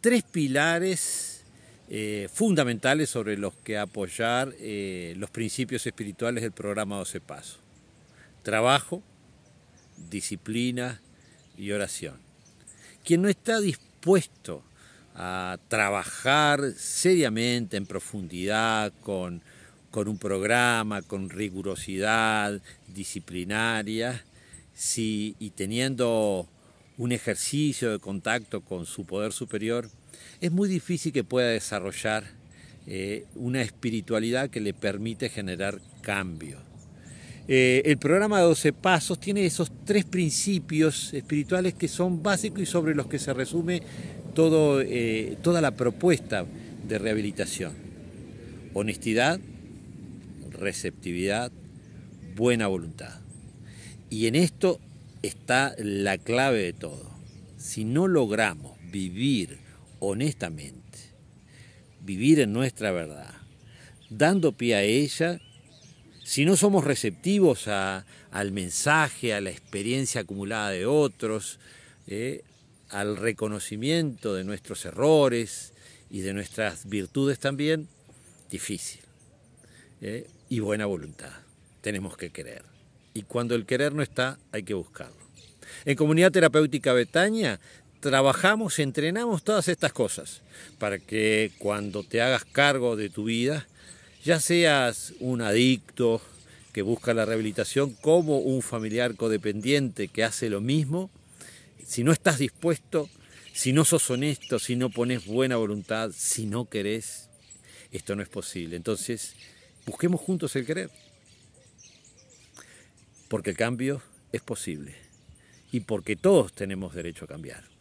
tres pilares eh, fundamentales sobre los que apoyar eh, los principios espirituales del programa 12 Pasos. Trabajo, disciplina y oración. Quien no está dispuesto a trabajar seriamente, en profundidad, con, un programa, con rigurosidad disciplinaria, si, y teniendo un ejercicio de contacto con su poder superior, es muy difícil que pueda desarrollar eh, una espiritualidad que le permite generar cambio. Eh, el programa de 12 Pasos tiene esos tres principios espirituales que son básicos y sobre los que se resume todo, eh, toda la propuesta de rehabilitación. Honestidad, receptividad, buena voluntad. Y en esto está la clave de todo. Si no logramos vivir honestamente, vivir en nuestra verdad, dando pie a ella, si no somos receptivos al mensaje, a la experiencia acumulada de otros, eh, al reconocimiento de nuestros errores y de nuestras virtudes también, difícil. Eh, y buena voluntad, tenemos que creer. Y cuando el querer no está, hay que buscarlo. En Comunidad Terapéutica Betaña trabajamos, entrenamos todas estas cosas para que cuando te hagas cargo de tu vida, ya seas un adicto que busca la rehabilitación como un familiar codependiente que hace lo mismo, si no estás dispuesto, si no sos honesto, si no pones buena voluntad, si no querés, esto no es posible. Entonces, busquemos juntos el querer porque el cambio es posible y porque todos tenemos derecho a cambiar.